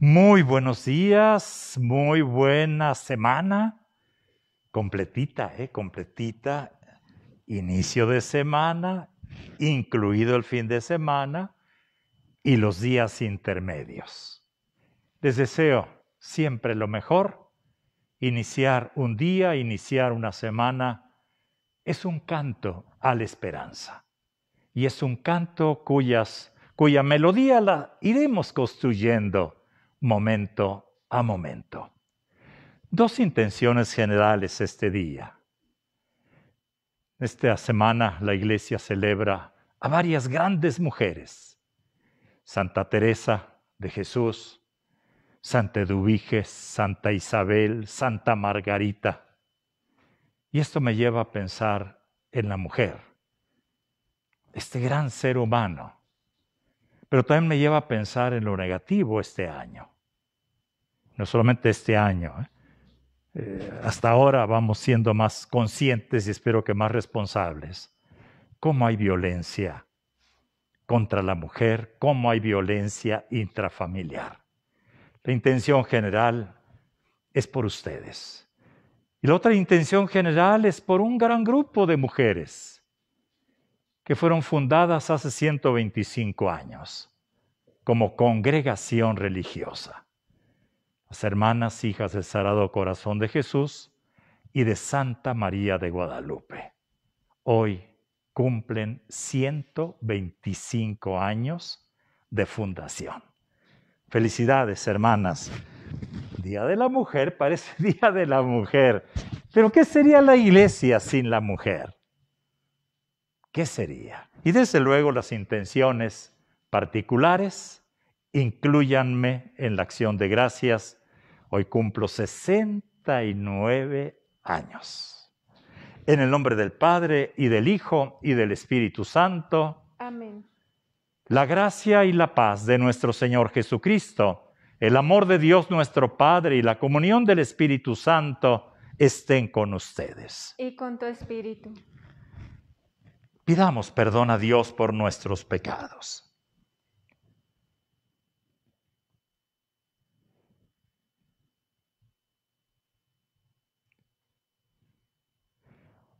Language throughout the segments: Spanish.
Muy buenos días, muy buena semana. Completita, ¿eh? Completita. Inicio de semana, incluido el fin de semana y los días intermedios. Les deseo siempre lo mejor. Iniciar un día, iniciar una semana, es un canto a la esperanza. Y es un canto cuyas, cuya melodía la iremos construyendo momento a momento. Dos intenciones generales este día. Esta semana la iglesia celebra a varias grandes mujeres. Santa Teresa de Jesús, Santa Eduviges, Santa Isabel, Santa Margarita. Y esto me lleva a pensar en la mujer, este gran ser humano pero también me lleva a pensar en lo negativo este año. No solamente este año. ¿eh? Eh, hasta ahora vamos siendo más conscientes y espero que más responsables. ¿Cómo hay violencia contra la mujer? ¿Cómo hay violencia intrafamiliar? La intención general es por ustedes. Y la otra intención general es por un gran grupo de mujeres que fueron fundadas hace 125 años como congregación religiosa. Las hermanas hijas del Sagrado Corazón de Jesús y de Santa María de Guadalupe. Hoy cumplen 125 años de fundación. Felicidades, hermanas. Día de la mujer parece Día de la mujer. Pero ¿qué sería la iglesia sin la mujer? ¿qué sería? Y desde luego las intenciones particulares, incluyanme en la acción de gracias. Hoy cumplo 69 años. En el nombre del Padre y del Hijo y del Espíritu Santo. Amén. La gracia y la paz de nuestro Señor Jesucristo, el amor de Dios nuestro Padre y la comunión del Espíritu Santo estén con ustedes. Y con tu espíritu. Pidamos perdón a Dios por nuestros pecados.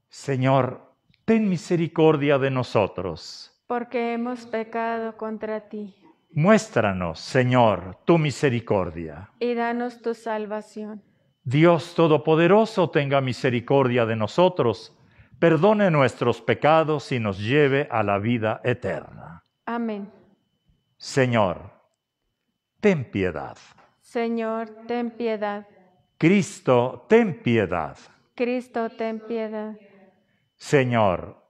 Señor, ten misericordia de nosotros. Porque hemos pecado contra ti. Muéstranos, Señor, tu misericordia. Y danos tu salvación. Dios Todopoderoso tenga misericordia de nosotros perdone nuestros pecados y nos lleve a la vida eterna. Amén. Señor, ten piedad. Señor, ten piedad. Cristo, ten piedad. Cristo, ten piedad. Señor,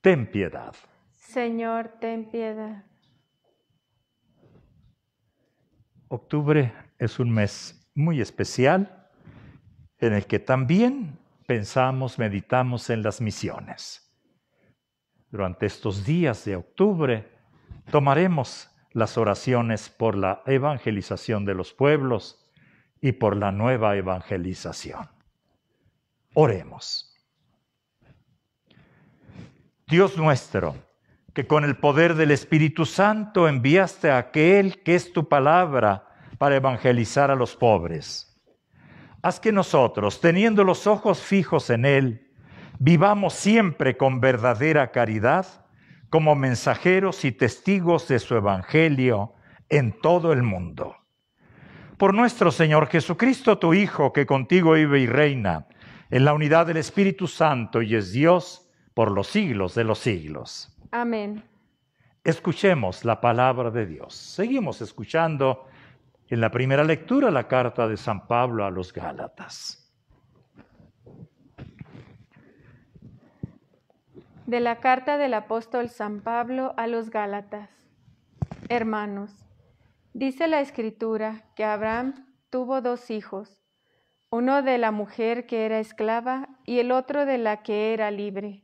ten piedad. Señor, ten piedad. Octubre es un mes muy especial en el que también pensamos, meditamos en las misiones. Durante estos días de octubre tomaremos las oraciones por la evangelización de los pueblos y por la nueva evangelización. Oremos. Dios nuestro, que con el poder del Espíritu Santo enviaste a aquel que es tu palabra para evangelizar a los pobres haz que nosotros, teniendo los ojos fijos en Él, vivamos siempre con verdadera caridad, como mensajeros y testigos de su Evangelio en todo el mundo. Por nuestro Señor Jesucristo, tu Hijo, que contigo vive y reina, en la unidad del Espíritu Santo y es Dios por los siglos de los siglos. Amén. Escuchemos la palabra de Dios. Seguimos escuchando en la primera lectura la carta de San Pablo a los Gálatas. De la carta del apóstol San Pablo a los Gálatas. Hermanos, dice la escritura que Abraham tuvo dos hijos, uno de la mujer que era esclava y el otro de la que era libre.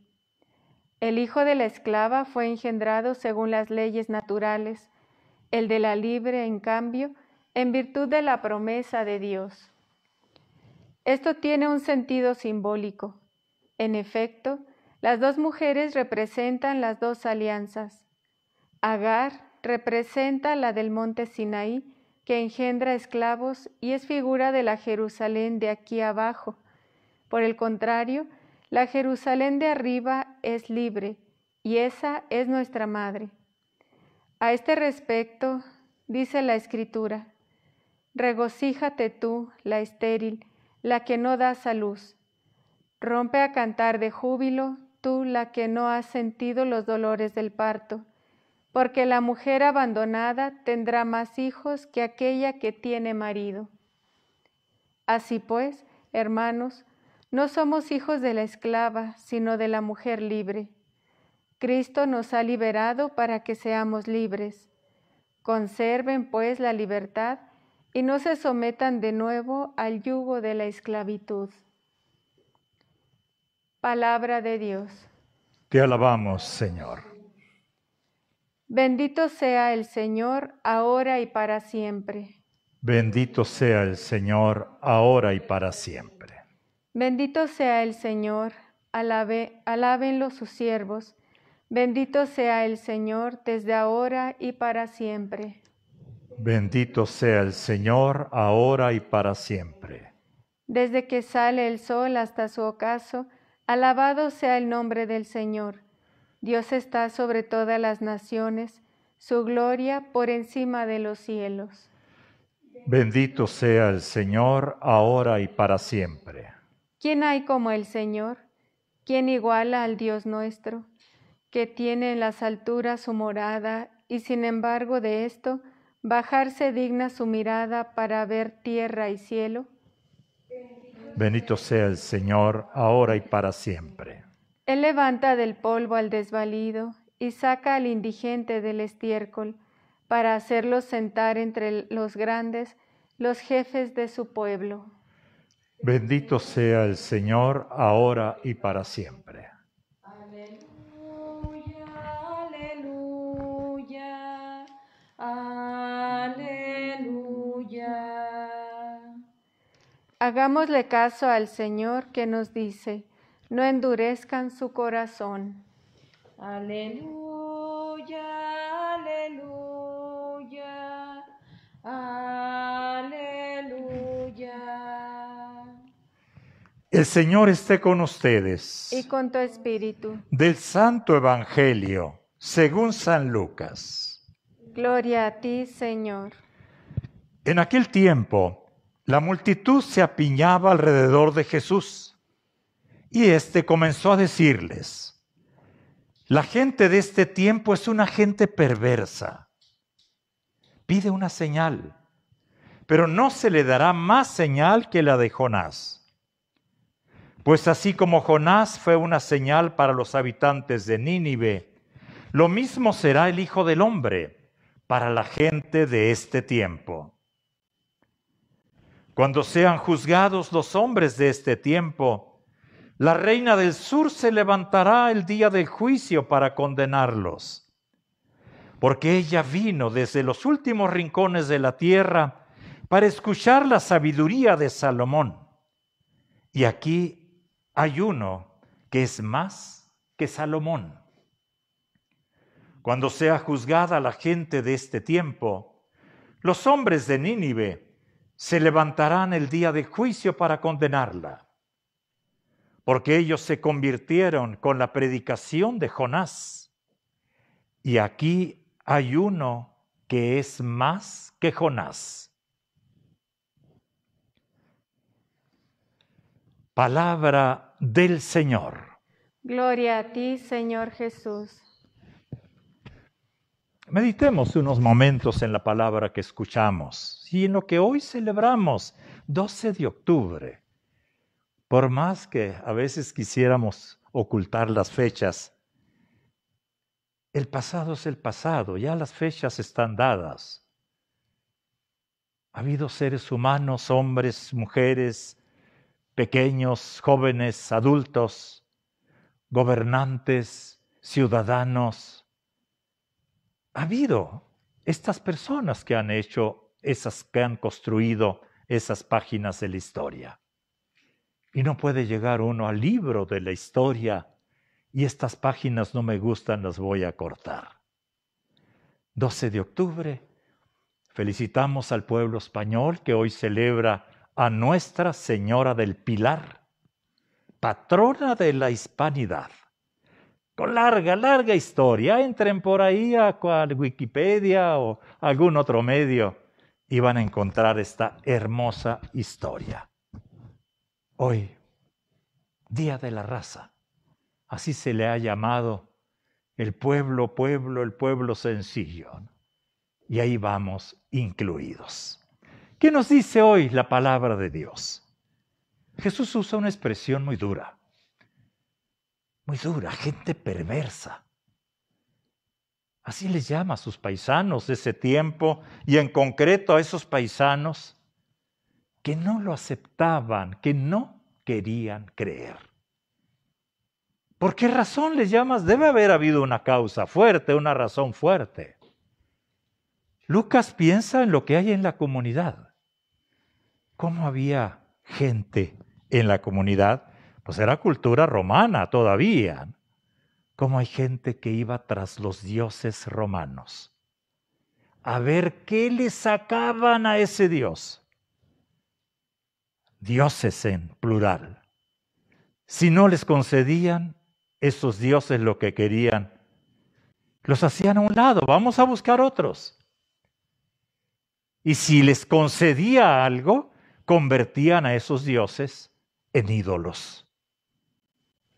El hijo de la esclava fue engendrado según las leyes naturales, el de la libre, en cambio, en virtud de la promesa de Dios. Esto tiene un sentido simbólico. En efecto, las dos mujeres representan las dos alianzas. Agar representa la del monte Sinaí, que engendra esclavos y es figura de la Jerusalén de aquí abajo. Por el contrario, la Jerusalén de arriba es libre, y esa es nuestra madre. A este respecto, dice la Escritura, Regocíjate tú, la estéril, la que no da a luz. Rompe a cantar de júbilo, tú la que no has sentido los dolores del parto, porque la mujer abandonada tendrá más hijos que aquella que tiene marido. Así pues, hermanos, no somos hijos de la esclava, sino de la mujer libre. Cristo nos ha liberado para que seamos libres. Conserven pues la libertad y no se sometan de nuevo al yugo de la esclavitud. Palabra de Dios. Te alabamos, Señor. Bendito sea el Señor, ahora y para siempre. Bendito sea el Señor, ahora y para siempre. Bendito sea el Señor, alabe, alábenlo sus siervos. Bendito sea el Señor desde ahora y para siempre. Bendito sea el Señor, ahora y para siempre. Desde que sale el sol hasta su ocaso, alabado sea el nombre del Señor. Dios está sobre todas las naciones, su gloria por encima de los cielos. Bendito sea el Señor, ahora y para siempre. ¿Quién hay como el Señor? ¿Quién iguala al Dios nuestro? Que tiene en las alturas su morada, y sin embargo de esto, Bajarse digna su mirada para ver tierra y cielo. Bendito sea el Señor, ahora y para siempre. Él levanta del polvo al desvalido y saca al indigente del estiércol para hacerlo sentar entre los grandes, los jefes de su pueblo. Bendito sea el Señor, ahora y para siempre. Hagámosle caso al Señor que nos dice, no endurezcan su corazón. Aleluya, aleluya, aleluya. El Señor esté con ustedes. Y con tu espíritu. Del Santo Evangelio, según San Lucas. Gloria a ti, Señor. En aquel tiempo, la multitud se apiñaba alrededor de Jesús y éste comenzó a decirles, la gente de este tiempo es una gente perversa. Pide una señal, pero no se le dará más señal que la de Jonás. Pues así como Jonás fue una señal para los habitantes de Nínive, lo mismo será el Hijo del Hombre para la gente de este tiempo. Cuando sean juzgados los hombres de este tiempo, la reina del sur se levantará el día del juicio para condenarlos, porque ella vino desde los últimos rincones de la tierra para escuchar la sabiduría de Salomón. Y aquí hay uno que es más que Salomón. Cuando sea juzgada la gente de este tiempo, los hombres de Nínive, se levantarán el día de juicio para condenarla, porque ellos se convirtieron con la predicación de Jonás. Y aquí hay uno que es más que Jonás. Palabra del Señor. Gloria a ti, Señor Jesús. Meditemos unos momentos en la palabra que escuchamos y en lo que hoy celebramos, 12 de octubre. Por más que a veces quisiéramos ocultar las fechas, el pasado es el pasado, ya las fechas están dadas. Ha habido seres humanos, hombres, mujeres, pequeños, jóvenes, adultos, gobernantes, ciudadanos, ha habido estas personas que han hecho, esas que han construido esas páginas de la historia. Y no puede llegar uno al libro de la historia y estas páginas no me gustan, las voy a cortar. 12 de octubre, felicitamos al pueblo español que hoy celebra a Nuestra Señora del Pilar, patrona de la Hispanidad. Con larga, larga historia. Entren por ahí a, Wikipedia o algún otro medio y van a encontrar esta hermosa historia. Hoy, Día de la Raza, así se le ha llamado el pueblo, pueblo, el pueblo sencillo. Y ahí vamos incluidos. ¿Qué nos dice hoy la palabra de Dios? Jesús usa una expresión muy dura muy dura, gente perversa. Así les llama a sus paisanos ese tiempo y en concreto a esos paisanos que no lo aceptaban, que no querían creer. ¿Por qué razón les llamas? Debe haber habido una causa fuerte, una razón fuerte. Lucas piensa en lo que hay en la comunidad. ¿Cómo había gente en la comunidad? pues era cultura romana todavía. Como hay gente que iba tras los dioses romanos a ver qué le sacaban a ese dios. Dioses en plural. Si no les concedían esos dioses lo que querían, los hacían a un lado, vamos a buscar otros. Y si les concedía algo, convertían a esos dioses en ídolos.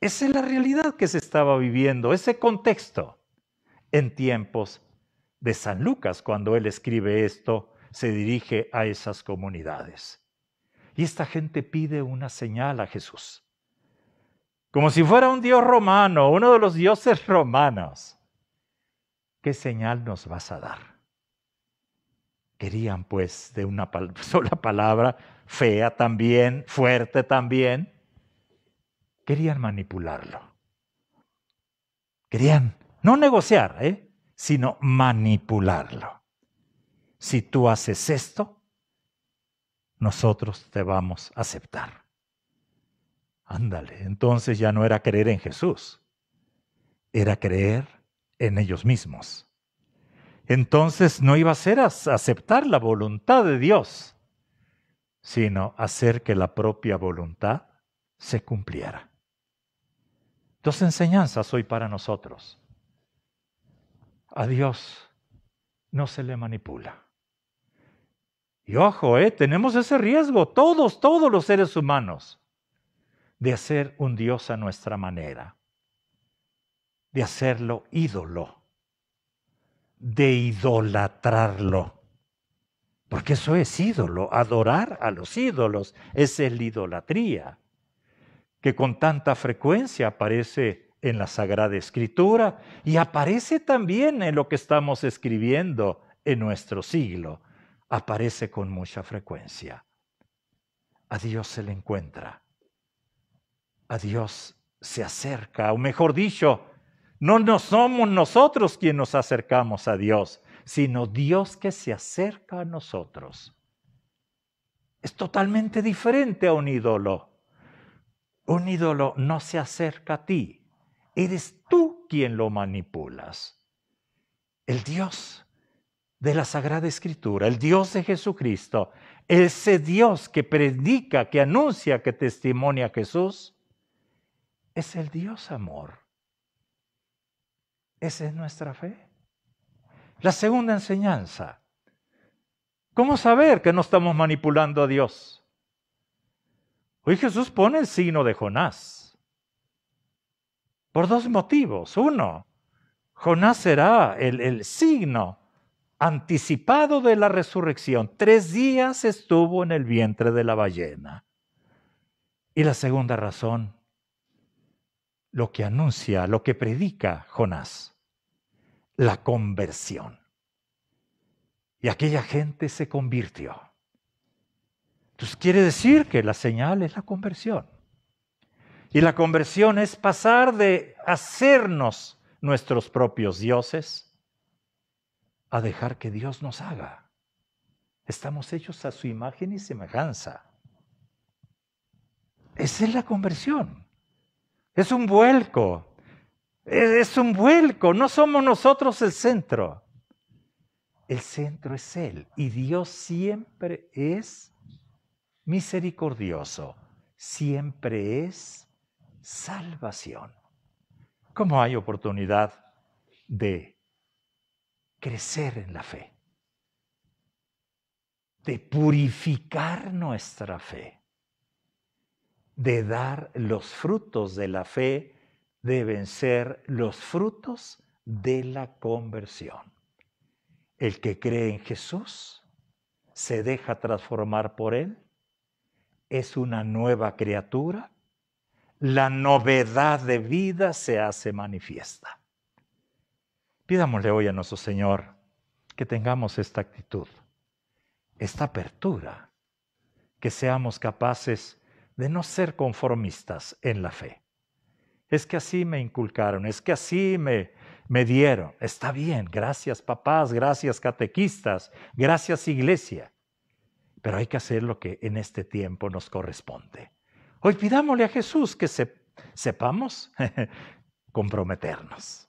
Esa es la realidad que se estaba viviendo, ese contexto. En tiempos de San Lucas, cuando él escribe esto, se dirige a esas comunidades. Y esta gente pide una señal a Jesús, como si fuera un dios romano, uno de los dioses romanos. ¿Qué señal nos vas a dar? Querían pues de una sola palabra, fea también, fuerte también, querían manipularlo. Querían no negociar, ¿eh? sino manipularlo. Si tú haces esto, nosotros te vamos a aceptar. Ándale, entonces ya no era creer en Jesús, era creer en ellos mismos. Entonces no iba a ser aceptar la voluntad de Dios, sino hacer que la propia voluntad se cumpliera. Dos enseñanzas hoy para nosotros. A Dios no se le manipula. Y ojo, eh, tenemos ese riesgo, todos, todos los seres humanos, de hacer un Dios a nuestra manera, de hacerlo ídolo, de idolatrarlo. Porque eso es ídolo, adorar a los ídolos, es el idolatría que con tanta frecuencia aparece en la Sagrada Escritura y aparece también en lo que estamos escribiendo en nuestro siglo. Aparece con mucha frecuencia. A Dios se le encuentra. A Dios se acerca, o mejor dicho, no, nos somos nosotros quienes nos acercamos a Dios, sino Dios que se acerca a nosotros. Es totalmente diferente a un ídolo un ídolo no se acerca a ti. Eres tú quien lo manipulas. El Dios de la Sagrada Escritura, el Dios de Jesucristo, ese Dios que predica, que anuncia, que testimonia a Jesús, es el Dios amor. Esa es nuestra fe. La segunda enseñanza. ¿Cómo saber que no estamos manipulando a Dios? Hoy Jesús pone el signo de Jonás. Por dos motivos. Uno, Jonás será el, el signo anticipado de la resurrección. Tres días estuvo en el vientre de la ballena. Y la segunda razón, lo que anuncia, lo que predica Jonás, la conversión. Y aquella gente se convirtió. Entonces quiere decir que la señal es la conversión. Y la conversión es pasar de hacernos nuestros propios dioses a dejar que Dios nos haga. Estamos hechos a su imagen y semejanza. Esa es la conversión. Es un vuelco. Es un vuelco. No somos nosotros el centro. El centro es Él. Y Dios siempre es misericordioso, siempre es salvación. ¿Cómo hay oportunidad de crecer en la fe? De purificar nuestra fe. De dar los frutos de la fe deben ser los frutos de la conversión. El que cree en Jesús se deja transformar por él es una nueva criatura, la novedad de vida se hace manifiesta. Pidámosle hoy a nuestro Señor que tengamos esta actitud, esta apertura, que seamos capaces de no ser conformistas en la fe. Es que así me inculcaron, es que así me, me dieron. Está bien, gracias papás, gracias catequistas, gracias iglesia pero hay que hacer lo que en este tiempo nos corresponde. Hoy pidámosle a Jesús que sepamos comprometernos.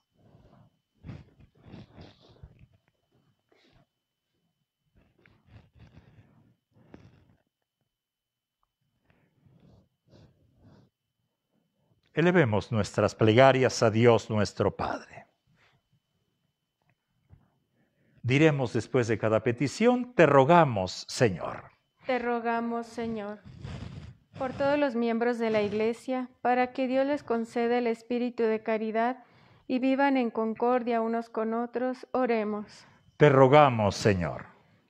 Elevemos nuestras plegarias a Dios nuestro Padre. Diremos después de cada petición, te rogamos, Señor. Te rogamos, Señor, por todos los miembros de la Iglesia, para que Dios les conceda el espíritu de caridad y vivan en concordia unos con otros, oremos. Te rogamos, Señor.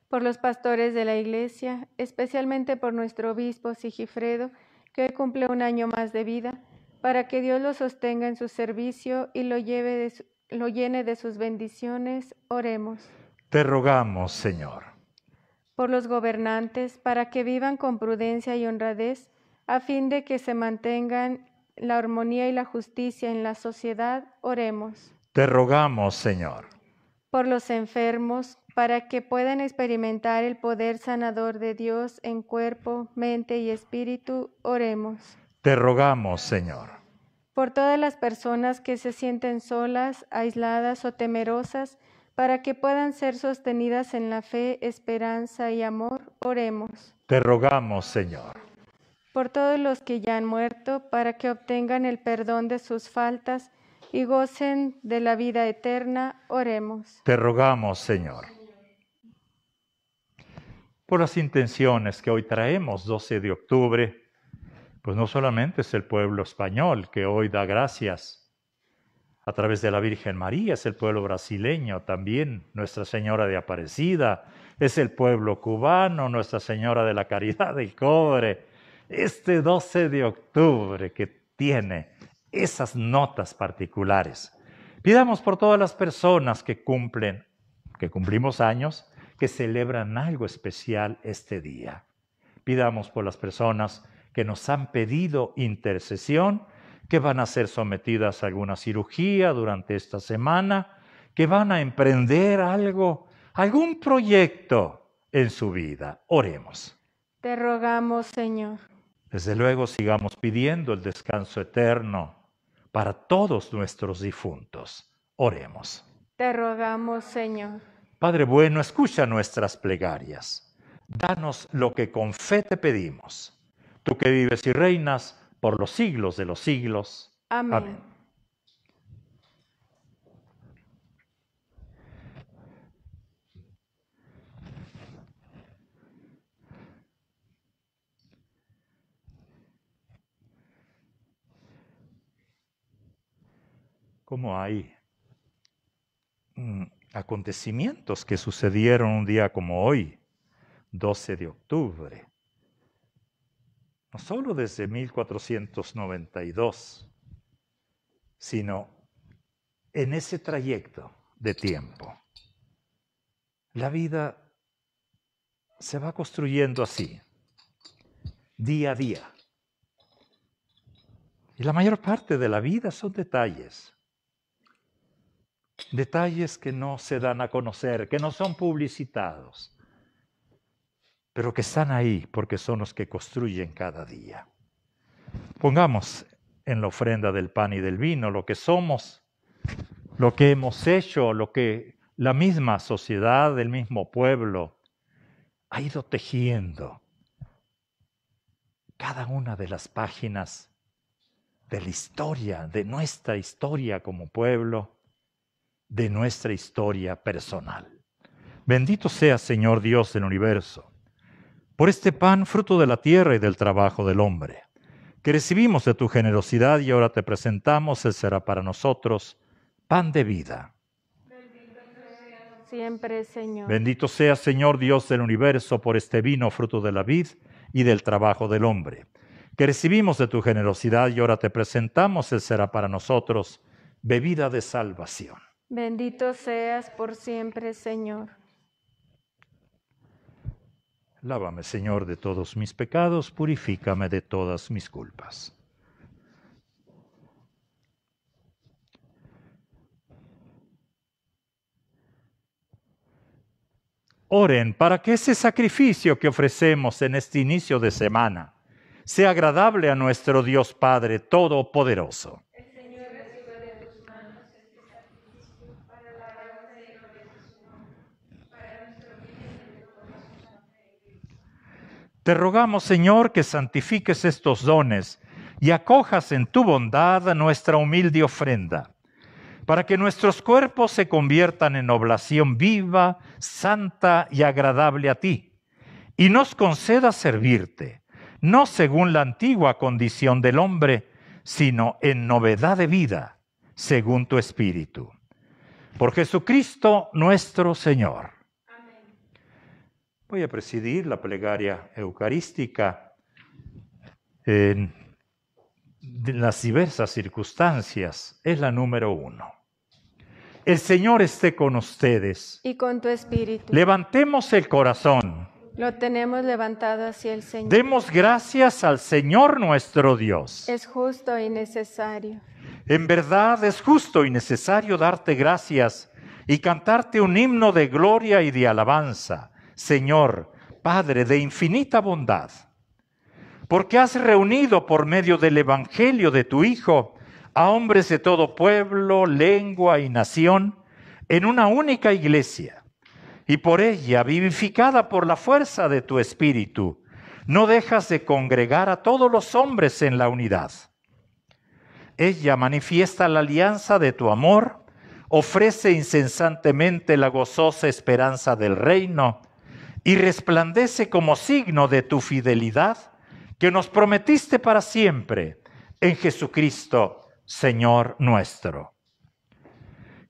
Por los pastores de la Iglesia, especialmente por nuestro obispo Sigifredo, que hoy cumple un año más de vida, para que Dios lo sostenga en su servicio y lo, lleve lo llene de sus bendiciones, oremos. Te rogamos, Señor. Por los gobernantes, para que vivan con prudencia y honradez, a fin de que se mantengan la armonía y la justicia en la sociedad, oremos. Te rogamos, Señor. Por los enfermos, para que puedan experimentar el poder sanador de Dios en cuerpo, mente y espíritu, oremos. Te rogamos, Señor. Por todas las personas que se sienten solas, aisladas o temerosas, para que puedan ser sostenidas en la fe, esperanza y amor, oremos. Te rogamos, Señor. Por todos los que ya han muerto, para que obtengan el perdón de sus faltas y gocen de la vida eterna, oremos. Te rogamos, Señor. Por las intenciones que hoy traemos, 12 de octubre, pues no solamente es el pueblo español que hoy da gracias a través de la Virgen María, es el pueblo brasileño también, Nuestra Señora de Aparecida, es el pueblo cubano, Nuestra Señora de la Caridad del Cobre. Este 12 de octubre que tiene esas notas particulares. Pidamos por todas las personas que cumplen, que cumplimos años, que celebran algo especial este día. Pidamos por las personas que nos han pedido intercesión que van a ser sometidas a alguna cirugía durante esta semana, que van a emprender algo, algún proyecto en su vida. Oremos. Te rogamos, Señor. Desde luego sigamos pidiendo el descanso eterno para todos nuestros difuntos. Oremos. Te rogamos, Señor. Padre bueno, escucha nuestras plegarias. Danos lo que con fe te pedimos. Tú que vives y reinas, por los siglos de los siglos. Amén. Como hay mm, acontecimientos que sucedieron un día como hoy, 12 de octubre no solo desde 1492, sino en ese trayecto de tiempo. La vida se va construyendo así, día a día. Y la mayor parte de la vida son detalles. Detalles que no se dan a conocer, que no son publicitados, pero que están ahí porque son los que construyen cada día. Pongamos en la ofrenda del pan y del vino lo que somos, lo que hemos hecho, lo que la misma sociedad, el mismo pueblo ha ido tejiendo. Cada una de las páginas de la historia, de nuestra historia como pueblo, de nuestra historia personal. Bendito sea Señor Dios del universo por este pan fruto de la tierra y del trabajo del hombre, que recibimos de tu generosidad y ahora te presentamos, Él será para nosotros pan de vida. Bendito sea, siempre, Señor. Bendito sea, Señor Dios del universo, por este vino fruto de la vid y del trabajo del hombre, que recibimos de tu generosidad y ahora te presentamos, Él será para nosotros bebida de salvación. Bendito seas por siempre, Señor. Lávame, Señor, de todos mis pecados, purifícame de todas mis culpas. Oren para que ese sacrificio que ofrecemos en este inicio de semana sea agradable a nuestro Dios Padre Todopoderoso. Te rogamos, Señor, que santifiques estos dones y acojas en tu bondad nuestra humilde ofrenda, para que nuestros cuerpos se conviertan en oblación viva, santa y agradable a ti, y nos conceda servirte, no según la antigua condición del hombre, sino en novedad de vida, según tu espíritu. Por Jesucristo nuestro Señor. Voy a presidir la plegaria eucarística en las diversas circunstancias. Es la número uno. El Señor esté con ustedes. Y con tu espíritu. Levantemos el corazón. Lo tenemos levantado hacia el Señor. Demos gracias al Señor nuestro Dios. Es justo y necesario. En verdad es justo y necesario darte gracias y cantarte un himno de gloria y de alabanza Señor, Padre de infinita bondad, porque has reunido por medio del Evangelio de tu Hijo a hombres de todo pueblo, lengua y nación en una única iglesia, y por ella, vivificada por la fuerza de tu Espíritu, no dejas de congregar a todos los hombres en la unidad. Ella manifiesta la alianza de tu amor, ofrece incesantemente la gozosa esperanza del reino, y resplandece como signo de tu fidelidad que nos prometiste para siempre en Jesucristo, Señor nuestro.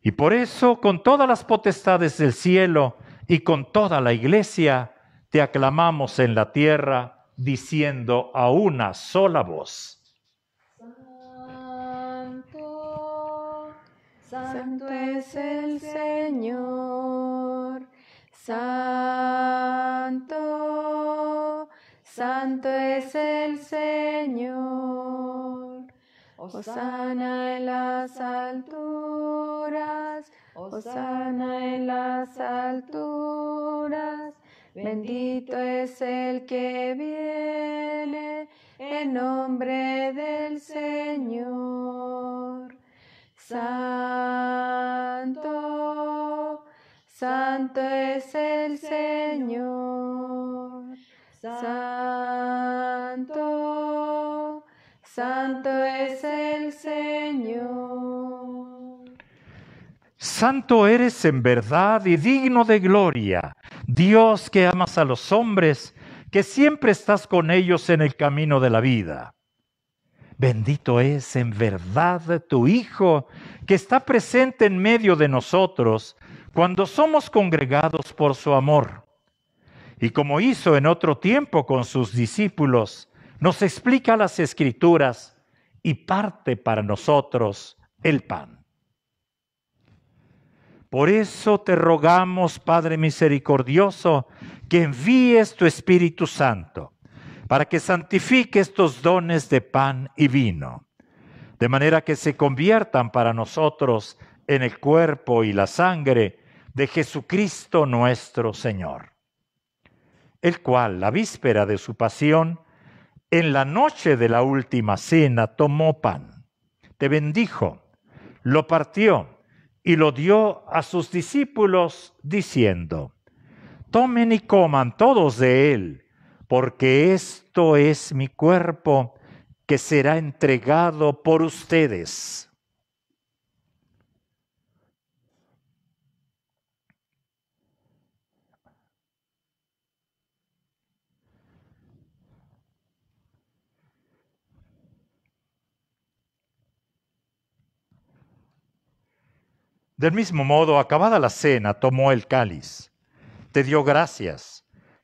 Y por eso, con todas las potestades del cielo y con toda la iglesia, te aclamamos en la tierra, diciendo a una sola voz. Santo, santo es el Señor. Santo, santo es el Señor. Osana en las alturas, Osana en las alturas. Bendito es el que viene en nombre del Señor. Santo Santo es el Señor, Santo, Santo es el Señor. Santo eres en verdad y digno de gloria, Dios que amas a los hombres, que siempre estás con ellos en el camino de la vida. Bendito es en verdad tu Hijo, que está presente en medio de nosotros cuando somos congregados por su amor. Y como hizo en otro tiempo con sus discípulos, nos explica las escrituras y parte para nosotros el pan. Por eso te rogamos, Padre misericordioso, que envíes tu Espíritu Santo para que santifique estos dones de pan y vino, de manera que se conviertan para nosotros en el cuerpo y la sangre de Jesucristo nuestro Señor, el cual, la víspera de su pasión, en la noche de la última cena tomó pan, te bendijo, lo partió y lo dio a sus discípulos diciendo, tomen y coman todos de él porque esto es mi cuerpo que será entregado por ustedes. Del mismo modo, acabada la cena, tomó el cáliz, te dio gracias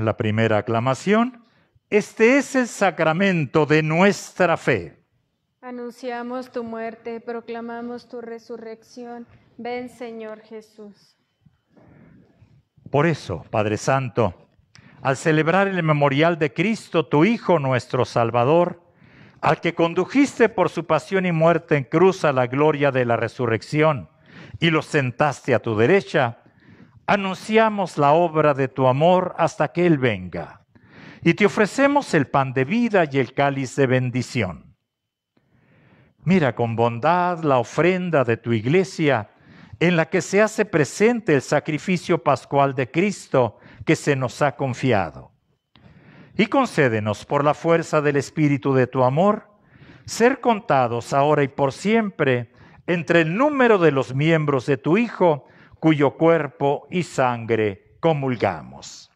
la primera aclamación. Este es el sacramento de nuestra fe. Anunciamos tu muerte, proclamamos tu resurrección. Ven, Señor Jesús. Por eso, Padre Santo, al celebrar el memorial de Cristo, tu Hijo, nuestro Salvador, al que condujiste por su pasión y muerte en cruz a la gloria de la resurrección, y lo sentaste a tu derecha, anunciamos la obra de tu amor hasta que Él venga, y te ofrecemos el pan de vida y el cáliz de bendición. Mira con bondad la ofrenda de tu iglesia, en la que se hace presente el sacrificio pascual de Cristo que se nos ha confiado. Y concédenos por la fuerza del Espíritu de tu amor, ser contados ahora y por siempre entre el número de los miembros de tu Hijo, cuyo cuerpo y sangre comulgamos.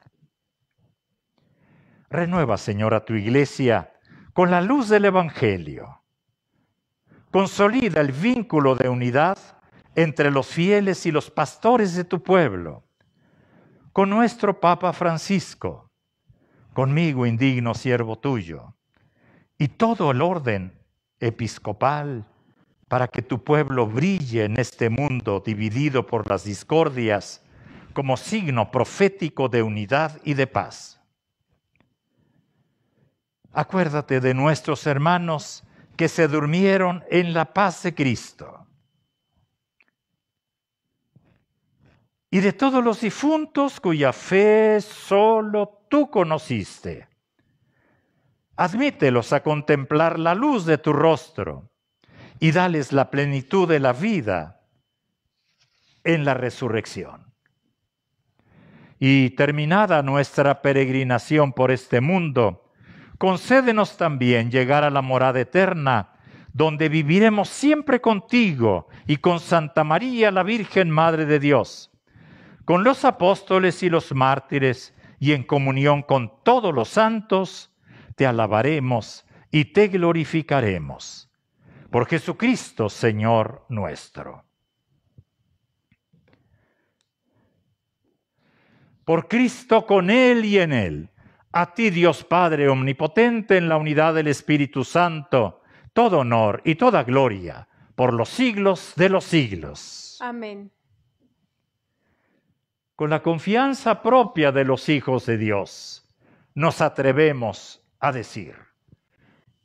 Renueva, Señor, a tu iglesia con la luz del Evangelio. Consolida el vínculo de unidad entre los fieles y los pastores de tu pueblo, con nuestro Papa Francisco, conmigo indigno siervo tuyo, y todo el orden episcopal, para que tu pueblo brille en este mundo dividido por las discordias como signo profético de unidad y de paz. Acuérdate de nuestros hermanos que se durmieron en la paz de Cristo y de todos los difuntos cuya fe solo tú conociste. Admítelos a contemplar la luz de tu rostro y dales la plenitud de la vida en la resurrección. Y terminada nuestra peregrinación por este mundo, concédenos también llegar a la morada eterna, donde viviremos siempre contigo y con Santa María la Virgen Madre de Dios, con los apóstoles y los mártires, y en comunión con todos los santos, te alabaremos y te glorificaremos por Jesucristo, Señor nuestro. Por Cristo con Él y en Él, a ti Dios Padre Omnipotente en la unidad del Espíritu Santo, todo honor y toda gloria por los siglos de los siglos. Amén. Con la confianza propia de los hijos de Dios, nos atrevemos a decir.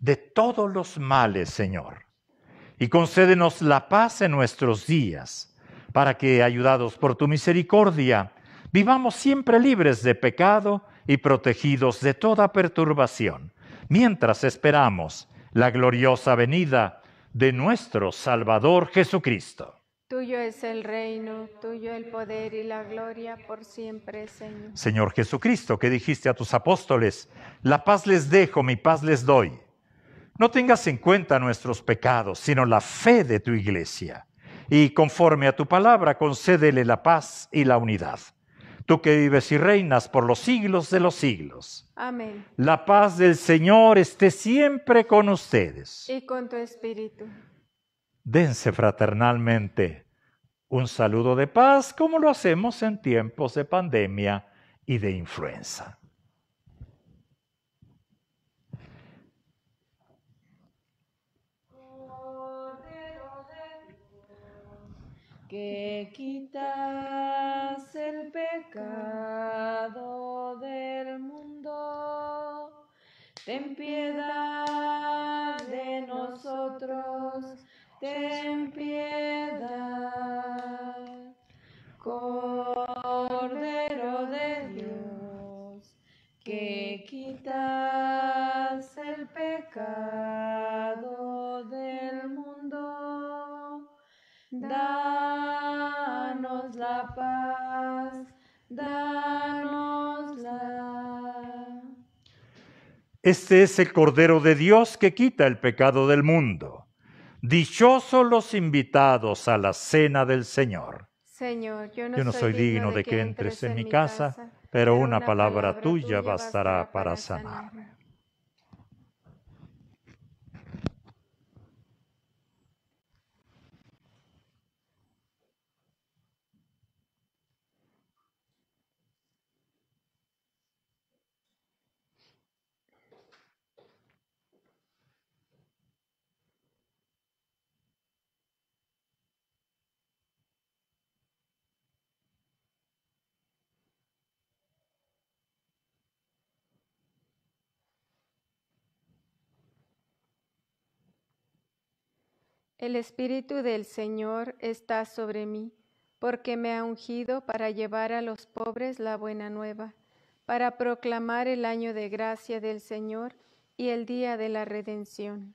de todos los males, Señor. Y concédenos la paz en nuestros días, para que, ayudados por tu misericordia, vivamos siempre libres de pecado y protegidos de toda perturbación, mientras esperamos la gloriosa venida de nuestro Salvador Jesucristo. Tuyo es el reino, tuyo el poder y la gloria por siempre, Señor. Señor Jesucristo, que dijiste a tus apóstoles, la paz les dejo, mi paz les doy no tengas en cuenta nuestros pecados, sino la fe de tu iglesia. Y conforme a tu palabra, concédele la paz y la unidad. Tú que vives y reinas por los siglos de los siglos. Amén. La paz del Señor esté siempre con ustedes. Y con tu espíritu. Dense fraternalmente un saludo de paz como lo hacemos en tiempos de pandemia y de influenza. que quitas el pecado del mundo, ten piedad de nosotros, ten piedad. Este es el Cordero de Dios que quita el pecado del mundo. Dichosos los invitados a la cena del Señor. Señor, yo no, soy, digno, de que entres en mi casa, pero una palabra, palabra tuya bastará para sanarme. El Espíritu del Señor está sobre mí, porque me ha ungido para llevar a los pobres la buena nueva, para proclamar el año de gracia del Señor y el día de la redención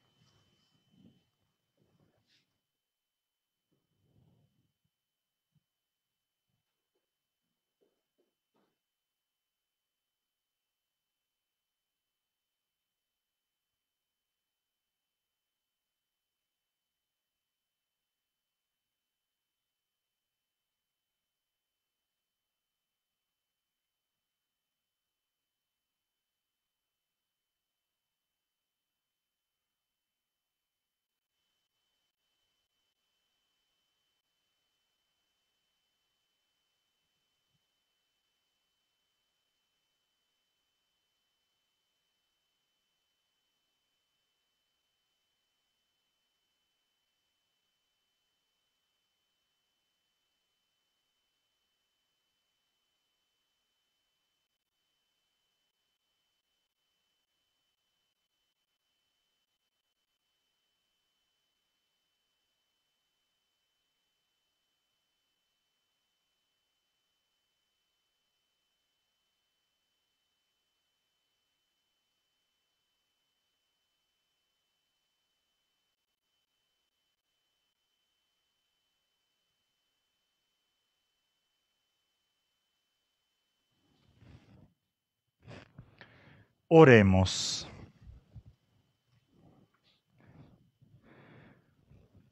Oremos.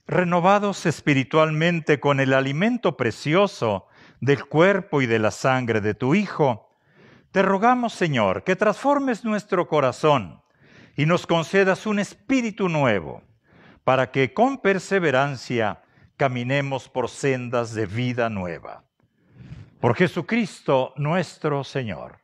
Renovados espiritualmente con el alimento precioso del cuerpo y de la sangre de tu Hijo, te rogamos, Señor, que transformes nuestro corazón y nos concedas un espíritu nuevo, para que con perseverancia caminemos por sendas de vida nueva. Por Jesucristo nuestro Señor.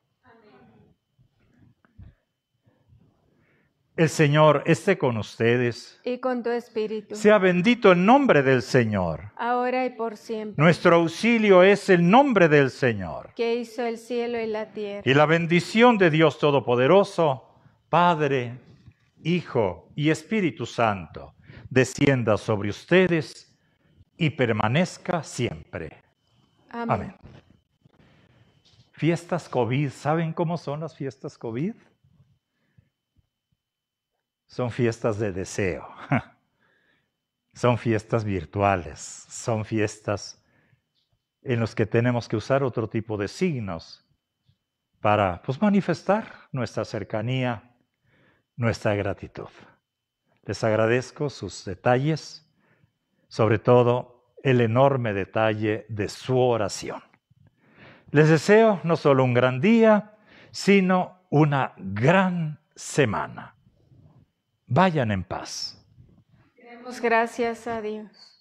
El Señor esté con ustedes. Y con tu espíritu. Sea bendito el nombre del Señor. Ahora y por siempre. Nuestro auxilio es el nombre del Señor. Que hizo el cielo y la tierra. Y la bendición de Dios Todopoderoso, Padre, Hijo y Espíritu Santo, descienda sobre ustedes y permanezca siempre. Amén. Fiestas COVID, ¿saben cómo son las fiestas COVID? son fiestas de deseo, son fiestas virtuales, son fiestas en las que tenemos que usar otro tipo de signos para pues, manifestar nuestra cercanía, nuestra gratitud. Les agradezco sus detalles, sobre todo el enorme detalle de su oración. Les deseo no solo un gran día, sino una gran semana. Vayan en paz. Demos gracias a Dios.